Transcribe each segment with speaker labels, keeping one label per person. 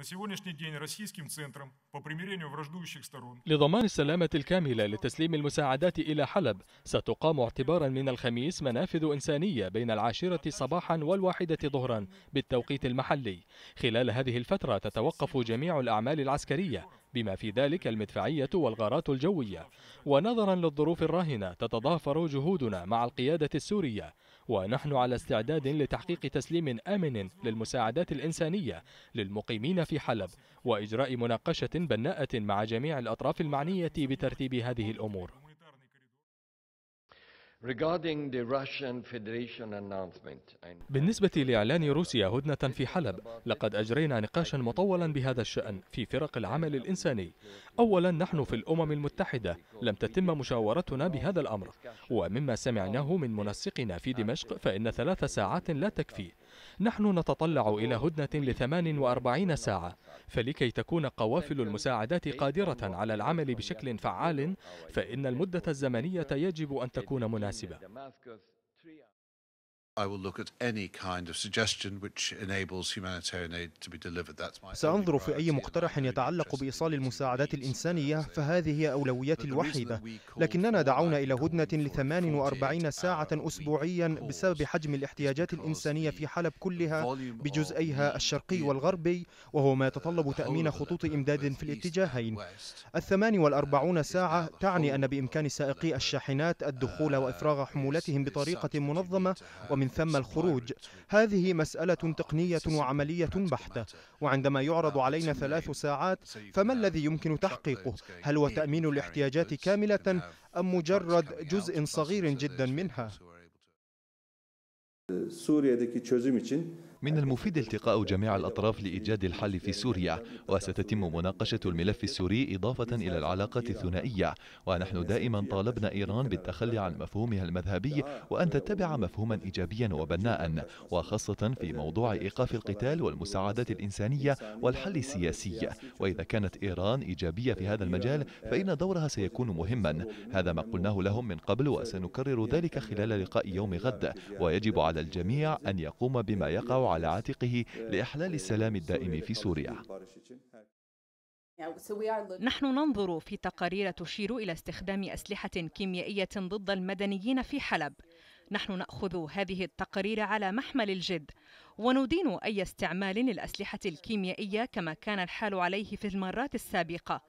Speaker 1: на сегодняшний день российским центром по примирению враждующих сторон لضمان السلامة الكاملة لتسليم المساعدات إلى حلب ستقام اعتبارا من الخميس منافذ إنسانية بين العاشرة صباحا والواحدة ظهرا بالتوقيت المحلي خلال هذه الفترة تتوقف جميع الأعمال العسكرية بما في ذلك المدفعية والغارات الجوية ونظرا للظروف الراهنة تتضافر جهودنا مع القيادة السورية ونحن على استعداد لتحقيق تسليم آمن للمساعدات الإنسانية للمقيمين في حلب وإجراء مناقشة بناءة مع جميع الأطراف المعنية بترتيب هذه الأمور بالنسبة لإعلان روسيا هدنة في حلب، لقد أجرينا نقاشا مطولا بهذا الشأن في فرق العمل الإنساني. أولا نحن في الأمم المتحدة لم تتم مشاورتنا بهذا الأمر، ومما سمعناه من منسقنا في دمشق فإن ثلاث ساعات لا تكفي، نحن نتطلع إلى هدنة لثمان وأربعين ساعة فلكي تكون قوافل المساعدات قادرة على العمل بشكل فعال فإن المدة الزمنية يجب أن تكون مناسبة
Speaker 2: سأنظر في أي
Speaker 1: مقترح يتعلق بإيصال المساعدات الإنسانية فهذه هي أولوياتي الوحيدة لكننا دعونا إلى هدنة ل 48 ساعة أسبوعيا بسبب حجم الاحتياجات الإنسانية في حلب كلها بجزئيها الشرقي والغربي وهو ما يتطلب تأمين خطوط إمداد في الاتجاهين uh, الثمان والأربعون ساعة تعني أن بإمكان سائقي الشاحنات الدخول uh, وإفراغ حمولتهم بطريقة منظمة ومن ثم الخروج هذه مسألة تقنية وعملية بحتة وعندما يعرض علينا ثلاث ساعات فما الذي يمكن تحقيقه؟ هل هو تأمين الاحتياجات كاملة أم مجرد جزء صغير جدا منها؟ için من المفيد التقاء جميع الأطراف لإيجاد الحل في سوريا وستتم مناقشة الملف السوري إضافة إلى العلاقات الثنائية ونحن دائما طالبنا إيران بالتخلي عن مفهومها المذهبي وأن تتبع مفهوما إيجابيا وبناء وخاصة في موضوع إيقاف القتال والمساعدات الإنسانية والحل السياسي وإذا كانت إيران إيجابية في هذا المجال فإن دورها سيكون مهما هذا ما قلناه لهم من قبل وسنكرر ذلك خلال لقاء يوم غد ويجب على الجميع أن يقوم بما يقع على عاتقه لإحلال السلام الدائم في سوريا
Speaker 2: نحن ننظر في تقارير تشير إلى استخدام أسلحة كيميائية ضد المدنيين في حلب نحن نأخذ هذه التقارير على محمل الجد وندين أي استعمال للأسلحة الكيميائية كما كان الحال عليه في المرات السابقة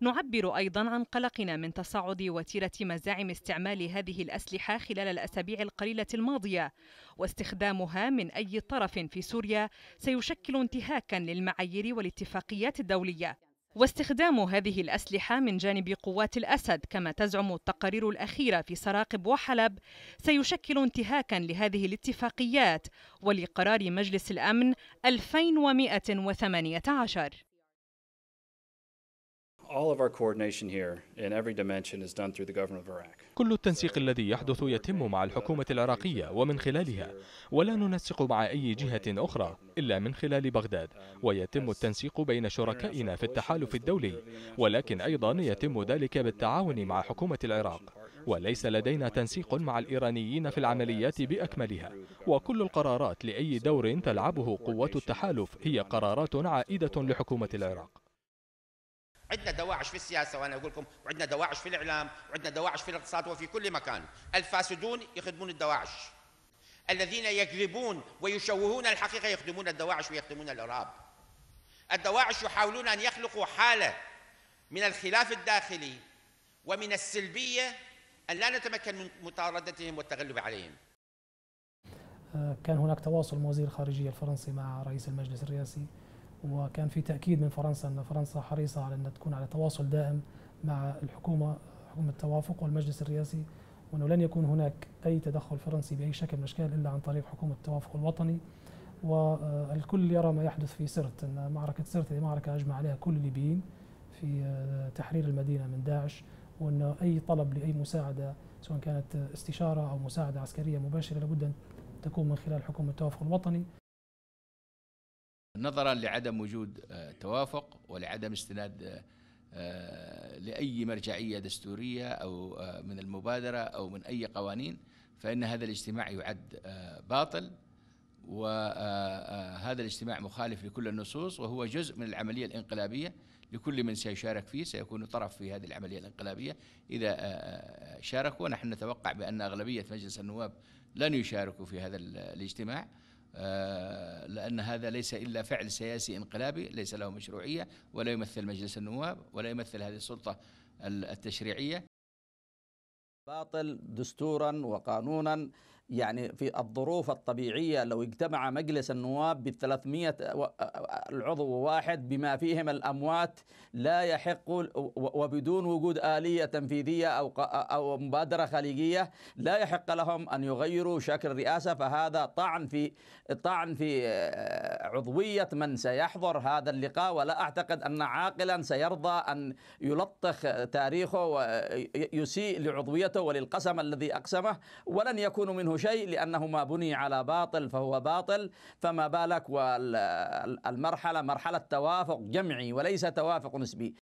Speaker 2: نعبر أيضا عن قلقنا من تصاعد وتيرة مزاعم استعمال هذه الأسلحة خلال الأسابيع القليلة الماضية واستخدامها من أي طرف في سوريا سيشكل انتهاكا للمعايير والاتفاقيات الدولية واستخدام هذه الأسلحة من جانب قوات الأسد كما تزعم التقارير الأخيرة في سراقب وحلب سيشكل انتهاكا لهذه الاتفاقيات ولقرار مجلس الأمن 2118
Speaker 1: كل التنسيق الذي يحدث يتم مع الحكومة العراقية ومن خلالها ولا ننسق مع أي جهة أخرى إلا من خلال بغداد ويتم التنسيق بين شركائنا في التحالف الدولي ولكن أيضا يتم ذلك بالتعاون مع حكومة العراق وليس لدينا تنسيق مع الإيرانيين في العمليات بأكملها وكل القرارات لأي دور تلعبه قوات التحالف هي قرارات عائدة لحكومة العراق
Speaker 2: عندنا دواعش في السياسه وانا اقول لكم وعندنا دواعش في الاعلام وعندنا دواعش في الاقتصاد وفي كل مكان الفاسدون يخدمون الدواعش الذين يكذبون ويشوهون الحقيقه يخدمون الدواعش ويخدمون الارهاب الدواعش يحاولون ان يخلقوا حاله من الخلاف الداخلي ومن السلبيه ان لا نتمكن من مطاردتهم والتغلب عليهم
Speaker 1: آه، كان هناك تواصل وزير الخارجيه الفرنسي مع رئيس المجلس الرئاسي وكان في تاكيد من فرنسا ان فرنسا حريصه على ان تكون على تواصل دائم مع الحكومه حكومه التوافق والمجلس الرئاسي وانه لن يكون هناك اي تدخل فرنسي باي شكل من الاشكال الا عن طريق حكومه التوافق الوطني والكل يرى ما يحدث في سرت ان معركه سرت هي معركه اجمع عليها كل الليبيين في آه، تحرير المدينه من داعش وان اي طلب لاي مساعده سواء كانت استشاره او مساعده عسكريه مباشره لابد ان تكون من خلال حكومه التوافق الوطني
Speaker 2: نظرا لعدم وجود آه، توافق ولعدم استناد آه، آه، لاي مرجعيه دستوريه او من المبادره او من اي قوانين فان هذا الاجتماع يعد باطل وهذا الاجتماع مخالف لكل النصوص وهو جزء من العمليه الانقلابيه لكل من سيشارك فيه سيكون طرف في هذه العمليه الانقلابيه اذا شاركوا نحن نتوقع بان اغلبيه مجلس النواب لن يشاركوا في هذا الاجتماع آه، لأن هذا ليس إلا فعل سياسي انقلابي ليس له مشروعية ولا يمثل مجلس النواب ولا يمثل هذه السلطة التشريعية
Speaker 1: باطل دستورا وقانونا يعني في الظروف الطبيعية لو اجتمع مجلس النواب 300 العضو واحد بما فيهم الأموات لا يحق وبدون وجود آلية تنفيذية أو أو مبادرة خليجية لا يحق لهم أن يغيروا شكل الرئاسة فهذا طعن في طعن في آه، عضوية من سيحضر هذا اللقاء ولا أعتقد أن عاقلا سيرضى أن يلطخ تاريخه ويسيء لعضويته وللقسم الذي أقسمه ولن يكون منه شيء لأنه ما بني على باطل فهو باطل فما بالك والمرحلة مرحلة توافق جمعي وليس توافق نسبي